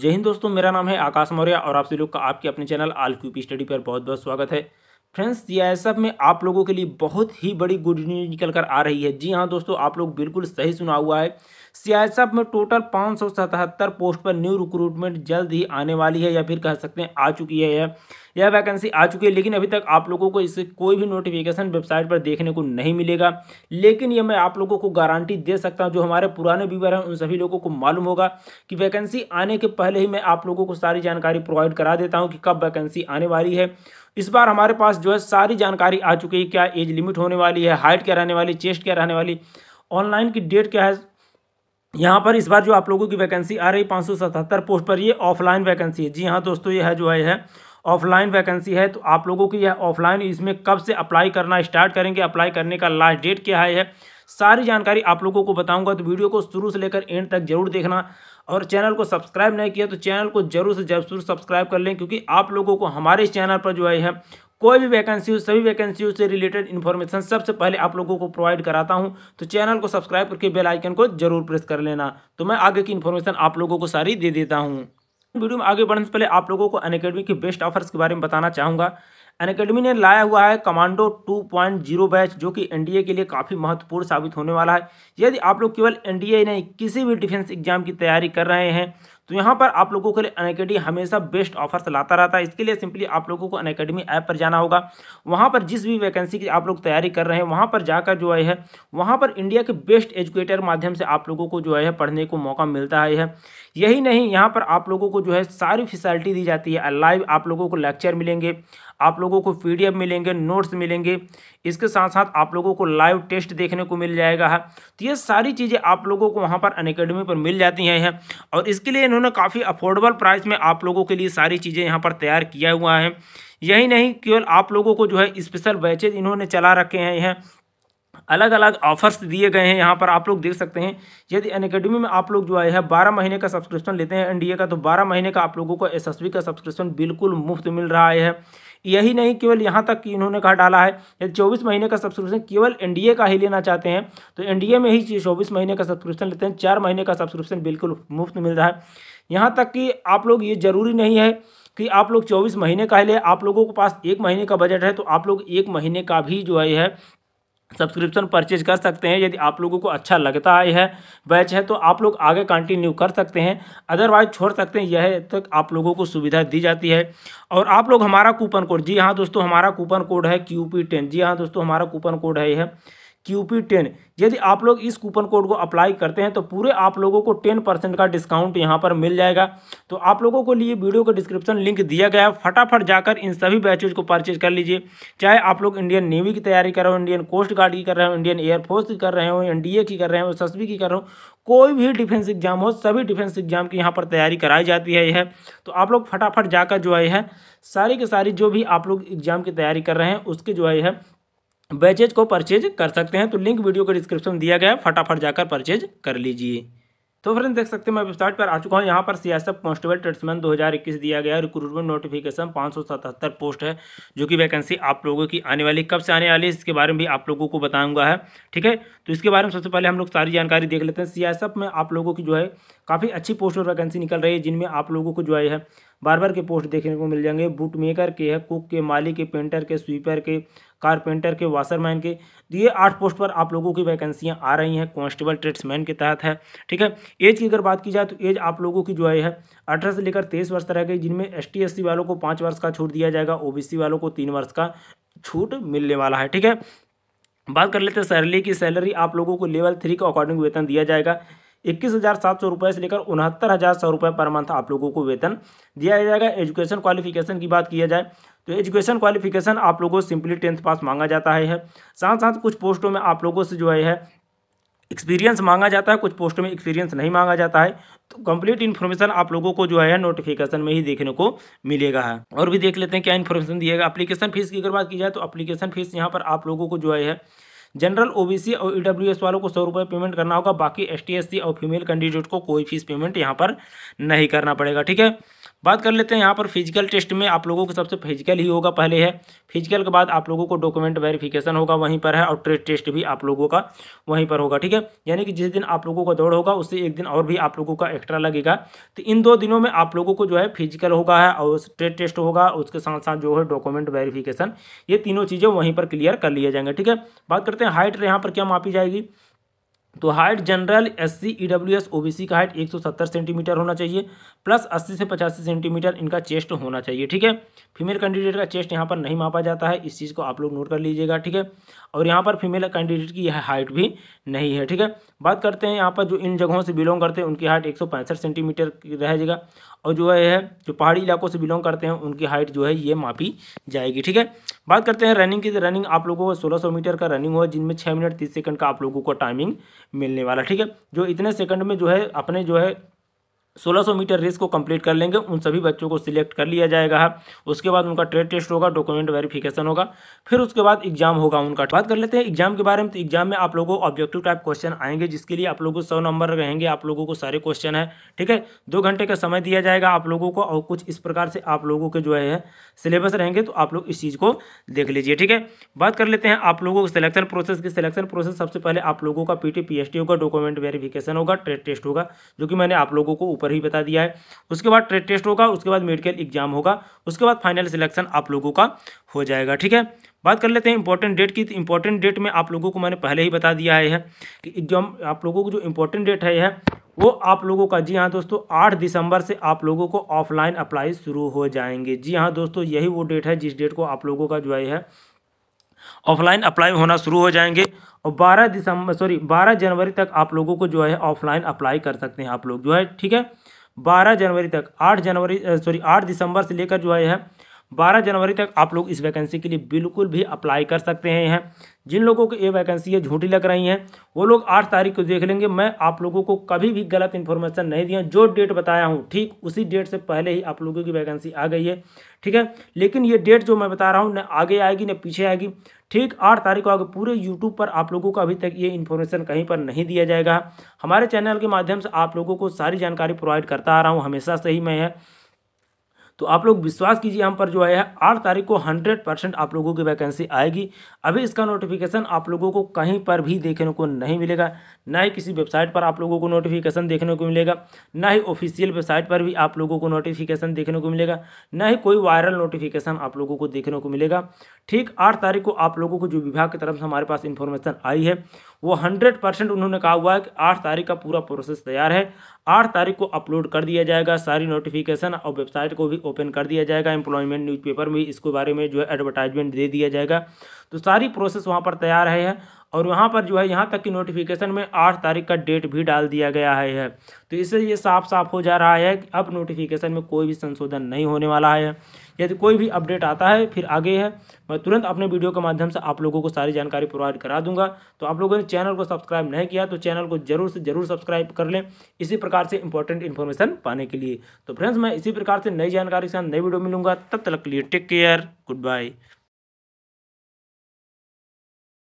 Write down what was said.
जय हिंद दोस्तों मेरा नाम है आकाश मौर्य और आप सभी लोग का आपके अपने चैनल आल क्यूपी स्टडी पर बहुत बहुत स्वागत है फ्रेंड्स जीआईएसएफ में आप लोगों के लिए बहुत ही बड़ी गुड न्यूज निकल कर आ रही है जी हाँ दोस्तों आप लोग बिल्कुल सही सुना हुआ है सीआईएसएफ में टोटल पाँच पोस्ट पर न्यू रिक्रूटमेंट जल्द ही आने वाली है या फिर कह सकते हैं आ चुकी है यह वैकेंसी आ चुकी है लेकिन अभी तक आप लोगों को इससे कोई भी नोटिफिकेशन वेबसाइट पर देखने को नहीं मिलेगा लेकिन यह मैं आप लोगों को गारंटी दे सकता हूँ जो हमारे पुराने व्यूवर हैं उन सभी लोगों को मालूम होगा कि वैकेंसी आने के पहले ही मैं आप लोगों को सारी जानकारी प्रोवाइड करा देता हूँ कि कब वैकेंसी आने वाली है इस बार हमारे पास जो है सारी जानकारी आ चुकी है क्या एज लिमिट होने वाली है हाइट क्या रहने वाली चेस्ट क्या रहने वाली ऑनलाइन की डेट क्या है यहाँ पर इस बार जो आप लोगों की वैकेंसी आ रही है पाँच पोस्ट पर ये ऑफलाइन वैकेंसी है जी हाँ दोस्तों ये है जो है ऑफलाइन वैकेंसी है तो आप लोगों की यह ऑफलाइन इसमें कब से अप्लाई करना स्टार्ट करेंगे अप्लाई करने का लास्ट डेट क्या है सारी जानकारी आप लोगों को बताऊंगा तो वीडियो को शुरू से लेकर एंड तक जरूर देखना और चैनल को सब्सक्राइब नहीं किया तो चैनल को जरूर से जरूर सब्सक्राइब कर लें क्योंकि आप लोगों को हमारे चैनल पर जो है कोई भी वैकेंसी हो सभी वैकेंसी से रिलेटेड इन्फॉर्मेशन सबसे पहले आप लोगों को प्रोवाइड कराता हूं तो चैनल को सब्सक्राइब करके बेल आइकन को जरूर प्रेस कर लेना तो मैं आगे की इन्फॉर्मेशन आप लोगों को सारी दे देता हूं वीडियो में आगे बढ़ने से पहले आप लोगों को अनकेडमी के बेस्ट ऑफर्स के बारे में बताना चाहूँगा अनकेडमी ने लाया हुआ है कमांडो 2.0 बैच जो कि एनडीए के लिए काफ़ी महत्वपूर्ण साबित होने वाला है यदि आप लोग केवल एनडीए नहीं किसी भी डिफेंस एग्जाम की तैयारी कर रहे हैं तो यहाँ पर आप लोगों के लिए अनकेडमी हमेशा बेस्ट ऑफर्स लाता रहता है इसके लिए सिंपली आप लोगों को अनकेडमी ऐप पर जाना होगा वहाँ पर जिस भी वैकेंसी की आप लोग तैयारी कर रहे हैं वहाँ पर जाकर जो है वहाँ पर इंडिया के बेस्ट एजुकेटर माध्यम से आप लोगों को जो है पढ़ने को मौका मिलता है यही नहीं यहाँ पर आप लोगों को जो है सारी फैसिलिटी दी जाती है लाइव आप लोगों को लेक्चर मिलेंगे आप लोगों को पी मिलेंगे नोट्स मिलेंगे इसके साथ साथ आप लोगों को लाइव टेस्ट देखने को मिल जाएगा तो ये सारी चीज़ें आप लोगों को वहाँ पर अनकेडमी पर मिल जाती हैं और इसके लिए इन्होंने काफ़ी अफोर्डेबल प्राइस में आप लोगों के लिए सारी चीज़ें यहाँ पर तैयार किया हुआ है यही नहीं केवल आप लोगों को जो है स्पेशल बैचेज इन्होंने चला रखे हैं यहाँ अलग अलग ऑफर्स दिए गए हैं यहाँ पर आप लोग देख सकते हैं यदि अन अकेडमी में आप लोग जो आए हैं बारह महीने का सब्सक्रिप्शन लेते हैं एनडीए का तो बारह महीने का आप लोगों को एसएसबी का सब्सक्रिप्शन बिल्कुल मुफ्त मिल रहा है यही नहीं केवल यहाँ तक इन्होंने कहा डाला है यदि चौबीस महीने का सब्सक्रिप्शन केवल एनडीए का ही लेना चाहते हैं तो एनडीए में ही चौबीस महीने का सब्सक्रिप्शन लेते हैं चार महीने का सब्सक्रिप्शन बिल्कुल मुफ्त मिल रहा है यहाँ तक कि आप लोग ये ज़रूरी नहीं है कि आप लोग चौबीस महीने का ही ले आप लोगों के पास एक महीने का बजट है तो आप लोग एक महीने का भी जो है सब्सक्रिप्शन परचेज कर सकते हैं यदि आप लोगों को अच्छा लगता है यह बैच है तो आप लोग आगे कंटिन्यू कर सकते हैं अदरवाइज छोड़ सकते हैं यह तक आप लोगों को सुविधा दी जाती है और आप लोग हमारा कूपन कोड जी हाँ दोस्तों हमारा कूपन कोड है क्यू पी टेन जी हाँ दोस्तों हमारा कूपन कोड है यह क्यू पी टेन यदि आप लोग इस कूपन कोड को अप्लाई करते हैं तो पूरे आप लोगों को टेन परसेंट का डिस्काउंट यहाँ पर मिल जाएगा तो आप लोगों को लिए वीडियो का डिस्क्रिप्शन लिंक दिया गया है फटाफट जाकर इन सभी बैचेज को परचेज कर लीजिए चाहे आप लोग इंडियन नेवी की तैयारी कर रहे हो इंडियन कोस्ट गार्ड की कर रहे हो इंडियन एयरफोर्स की कर रहे हो एन की कर रहे हो एस की कर रहे हो कोई भी डिफेंस एग्जाम हो सभी डिफेंस एग्जाम की यहाँ पर तैयारी कराई जाती है यह तो आप लोग फटाफट जाकर जो है सारी के सारी जो भी आप लोग एग्जाम की तैयारी कर रहे हैं उसके जो है बैचेज को परचेज कर सकते हैं तो लिंक वीडियो को डिस्क्रिप्शन में दिया गया है फटाफट जाकर परचेज कर लीजिए तो फ्रेंड्स देख सकते हैं मैं वेबसाइट पर आ चुका हूँ यहाँ पर एफ कॉन्स्टेबल ट्रेड्समैन इक्कीस दिया गया है रिक्रूटमेंट नोटिफिकेशन सतहत्तर पोस्ट है जो कि वैकेंसी आप लोगों की आने वाली कब से आने वाली है इसके बारे में भी आप लोगों को बताऊंगा है ठीक है तो इसके बारे में सबसे पहले हम लोग सारी जानकारी देख लेते हैं सियासत में आप लोगों की जो है काफ़ी अच्छी पोस्ट और वैकेंसी निकल रही है जिनमें आप लोगों को जो है बार बार के पोस्ट देखने को मिल जाएंगे बूट मेकर के है कुक के मालिक के पेंटर के स्वीपर के कारपेंटर के वाशरमैन के तो ये आठ पोस्ट पर आप लोगों की वैकेंसियाँ आ रही हैं कॉन्स्टेबल ट्रेड्समैन के तहत है ठीक है एज की अगर बात की जाए तो एज आप लोगों की जो है अठारह से लेकर तेईस वर्ष तक गई जिनमें एस टी वालों को पाँच वर्ष का छूट दिया जाएगा ओबीसी वालों को तीन वर्ष का छूट मिलने वाला है ठीक है बात कर लेते हैं सैलरी की सैलरी आप लोगों को लेवल थ्री के अकॉर्डिंग वेतन दिया जाएगा इक्कीस हज़ार सात सौ रुपये से लेकर उनहत्तर हज़ार सौ रुपये पर मंथ आप लोगों को वेतन दिया जाएगा एजुकेशन क्वालिफिकेशन की बात किया जाए तो एजुकेशन क्वालिफिकेशन आप लोगों को सिंपली टेंथ पास मांगा जाता है साथ साथ कुछ पोस्टों में आप लोगों से जो है एक्सपीरियंस मांगा जाता है कुछ पोस्ट में एक्सपीरियंस नहीं मांगा जाता है तो कंप्लीट इन्फॉर्मेशन आप लोगों को जो है नोटिफिकेशन में ही देखने को मिलेगा है और भी देख लेते हैं क्या इन्फॉर्मेशन दिएगा एप्लीकेशन फीस की अगर बात की जाए तो एप्लीकेशन फीस यहाँ पर आप लोगों को जो है जनरल ओबीसी और ईडब्ल्यूएस वालों को सौ रुपये पेमेंट करना होगा बाकी एस और फीमेल कैंडिडेट को कोई फीस पेमेंट यहाँ पर नहीं करना पड़ेगा ठीक है बात कर लेते हैं यहाँ पर फिजिकल टेस्ट में आप लोगों को सबसे फिजिकल ही होगा पहले है फिजिकल के बाद आप लोगों को डॉक्यूमेंट वेरिफिकेशन होगा वहीं पर है और ट्रेड टेस्ट भी आप लोगों का वहीं पर होगा ठीक है यानी कि जिस दिन आप लोगों का दौड़ होगा उससे एक दिन और भी आप लोगों का एक्स्ट्रा लगेगा तो इन दो दिनों में आप लोगों को जो है फिजिकल होगा है और ट्रेड टेस्ट होगा उसके साथ साथ जो है डॉक्यूमेंट वेरिफिकेशन ये तीनों चीज़ें वहीं पर क्लियर कर लिए जाएंगे ठीक है बात करते हैं हाइट यहाँ पर क्या मापी जाएगी तो height general S C E W S O B C का हाइट एक सौ सत्तर सेंटीमीटर होना चाहिए प्लस अस्सी से पचासी सेंटीमीटर इनका चेस्ट होना चाहिए ठीक है फीमेल कैंडिडेट का चेस्ट यहाँ पर नहीं मापा जाता है इस चीज़ को आप लोग नोट कर लीजिएगा ठीक है और यहाँ पर फीमेल कैंडिडेट की यह हाइट भी नहीं है ठीक है बात करते हैं यहाँ पर जो इन जगहों से बिलोंग करते हैं उनकी हाइट एक सेंटीमीटर रह जाएगा और जो है जो पहाड़ी इलाकों से बिलोंग करते हैं उनकी हाइट जो है ये मापी जाएगी ठीक है बात करते हैं रनिंग की तो रनिंग आप लोगों को सोलह सौ मीटर का रनिंग हुआ जिनमें छः मिनट तीस सेकंड का आप लोगों को टाइमिंग मिलने वाला ठीक है जो इतने सेकंड में जो है अपने जो है 1600 मीटर रेस को कंप्लीट कर लेंगे उन सभी बच्चों को सिलेक्ट कर लिया जाएगा उसके बाद उनका ट्रेड टेस्ट होगा डॉक्यूमेंट वेरिफिकेशन होगा फिर उसके बाद एग्जाम होगा उनका बात कर लेते हैं एग्जाम के बारे में तो एग्जाम में आप लोगों को ऑब्जेक्टिव टाइप क्वेश्चन आएंगे जिसके लिए आप लोगों को सौ नंबर रहेंगे आप लोगों को सारे क्वेश्चन है ठीक है दो घंटे का समय दिया जाएगा आप लोगों को और कुछ इस प्रकार से आप लोगों के जो है सिलेबस रहेंगे तो आप लोग इस चीज़ को देख लीजिए ठीक है बात कर लेते हैं आप लोगों को सिलेक्शन प्रोसेस की सिलेक्शन प्रोसेस सबसे पहले आप लोगों का पी टी होगा डॉक्यूमेंट वेरीफिकेशन होगा ट्रेड टेस्ट होगा जो कि मैंने आप लोगों को ऊपर ही बता दिया है उसके बाद ट्रेड टेस्ट होगा उसके बाद मेडिकल एग्जाम होगा उसके बाद फाइनल सिलेक्शन आप लोगों का हो जाएगा ठीक है बात कर लेते हैं इंपॉर्टेंट डेट की तो इंपॉर्टेंट डेट में आप लोगों को मैंने पहले ही बता दिया है कि एग्जाम आप लोगों को जो इंपॉर्टेंट डेट है यह वो आप लोगों का जी हाँ दोस्तों आठ दिसंबर से आप लोगों को ऑफलाइन अप्लाई शुरू हो जाएंगे जी हाँ दोस्तों यही वो डेट है जिस डेट को आप लोगों का जो है ऑफलाइन अप्लाई होना शुरू हो जाएंगे और 12 दिसंबर सॉरी 12 जनवरी तक आप लोगों को जो है ऑफलाइन अप्लाई कर सकते हैं आप लोग जो है ठीक है 12 जनवरी तक 8 जनवरी सॉरी 8 दिसंबर से लेकर जो है 12 जनवरी तक आप लोग इस वैकेंसी के लिए बिल्कुल भी अप्लाई कर सकते हैं जिन लोगों को ये वैकेंसी है झूठी लग रही हैं वो लोग आठ तारीख को देख लेंगे मैं आप लोगों को कभी भी गलत इन्फॉर्मेशन नहीं दिया जो डेट बताया हूँ ठीक उसी डेट से पहले ही आप लोगों की वैकेंसी आ गई है ठीक है लेकिन ये डेट जो मैं बता रहा हूँ न आगे आएगी न पीछे आएगी ठीक आठ तारीख को आगे पूरे यूट्यूब पर आप लोगों को अभी तक ये इन्फॉर्मेशन कहीं पर नहीं दिया जाएगा हमारे चैनल के माध्यम से आप लोगों को सारी जानकारी प्रोवाइड करता आ रहा हूँ हमेशा से ही मैं है तो आप लोग विश्वास कीजिए हम पर जो है आठ तारीख को हंड्रेड परसेंट आप लोगों की वैकेंसी आएगी अभी इसका नोटिफिकेशन आप लोगों को कहीं पर भी देखने को नहीं मिलेगा ना ही किसी वेबसाइट पर आप लोगों को नोटिफिकेशन देखने को मिलेगा ना ही ऑफिशियल वेबसाइट पर भी आप लोगों को नोटिफिकेशन देखने को मिलेगा ना ही कोई वायरल नोटिफिकेशन आप लोगों को देखने को मिलेगा ठीक आठ तारीख को आप लोगों को जो विभाग की तरफ से हमारे पास इन्फॉर्मेशन आई है वो हंड्रेड उन्होंने कहा हुआ है कि आठ तारीख का पूरा प्रोसेस तैयार है आठ तारीख को अपलोड कर दिया जाएगा सारी नोटिफिकेशन और वेबसाइट को भी ओपन कर दिया जाएगा एम्प्लॉयमेंट न्यूज़पेपर में इसके बारे में जो है एडवर्टाइजमेंट दे दिया जाएगा तो सारी प्रोसेस वहाँ पर तैयार है और वहाँ पर जो है यहाँ तक कि नोटिफिकेशन में आठ तारीख का डेट भी डाल दिया गया है तो इससे ये साफ साफ हो जा रहा है कि अब नोटिफिकेशन में कोई भी संशोधन नहीं होने वाला है यदि कोई भी अपडेट आता है फिर आगे है मैं तुरंत अपने वीडियो के माध्यम से आप लोगों को सारी जानकारी प्रोवाइड करा दूंगा तो आप लोगों ने चैनल को सब्सक्राइब नहीं किया तो चैनल को जरूर से जरूर सब्सक्राइब कर लें इसी प्रकार से इंपॉर्टेंट इन्फॉर्मेशन पाने के लिए तो फ्रेंड्स मैं इसी प्रकार से नई जानकारी के साथ नई वीडियो मिलूंगा तब तक लिए टेक केयर गुड बाय